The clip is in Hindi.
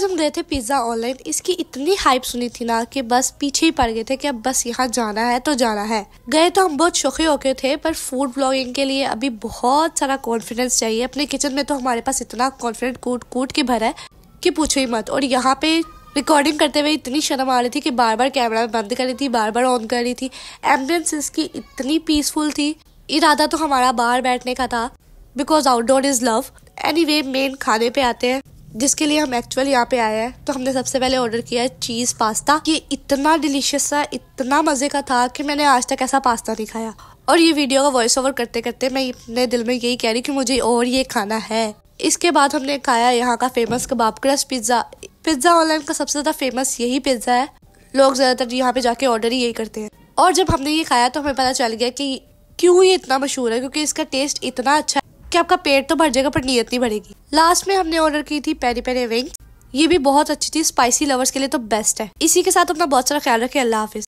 आज हम गए थे पिज़्ज़ा ऑनलाइन इसकी इतनी हाइप सुनी थी ना कि बस पीछे ही पड़ गए थे कि अब बस यहाँ जाना है तो जाना है गए तो हम बहुत शौकी होके थे पर फूड ब्लॉगिंग के लिए अभी बहुत सारा कॉन्फिडेंस चाहिए अपने किचन में तो हमारे पास इतना कॉन्फिडेंट कूट कूट के भरा है कि पूछो ही मत और यहाँ पे रिकॉर्डिंग करते हुए इतनी शर्म आ रही थी कि बार बार कैमरा बंद कर रही थी बार बार ऑन कर रही थी एम्बियंस इसकी इतनी पीसफुल थी इरादा तो हमारा बाहर बैठने का था because outdoor is love anyway main खाने पे आते हैं जिसके लिए हम एक्चुअल यहाँ पे आए हैं तो हमने सबसे पहले ऑर्डर किया है चीज़ पास्ता ये इतना डिलीशियस था इतना मज़े का था कि मैंने आज तक ऐसा पास्ता नहीं खाया और ये वीडियो का वॉइस ओवर करते करते मैं अपने दिल में यही कह रही कि मुझे और ये खाना है इसके बाद हमने खाया यहाँ का फेमस कबाब क्रश पिज़्ज़ा पिज़्ज़ा ऑनलाइन का सबसे ज़्यादा फेमस यही पिज़्ज़ा है लोग ज़्यादातर यहाँ पे जाके ऑर्डर ही यही करते हैं और जब हमने ये खाया तो हमें पता चल गया कि क्यों ये इतना मशहूर है क्योंकि इसका टेस्ट इतना अच्छा कि आपका पेट तो भर जाएगा पर नीयत नहीं बढ़ेगी लास्ट में हमने ऑर्डर की थी पेरी पेरी विंग्स ये भी बहुत अच्छी थी स्पाइसी लवर्स के लिए तो बेस्ट है इसी के साथ अपना बहुत सारा ख्याल रखे अल्लाह हाफिज़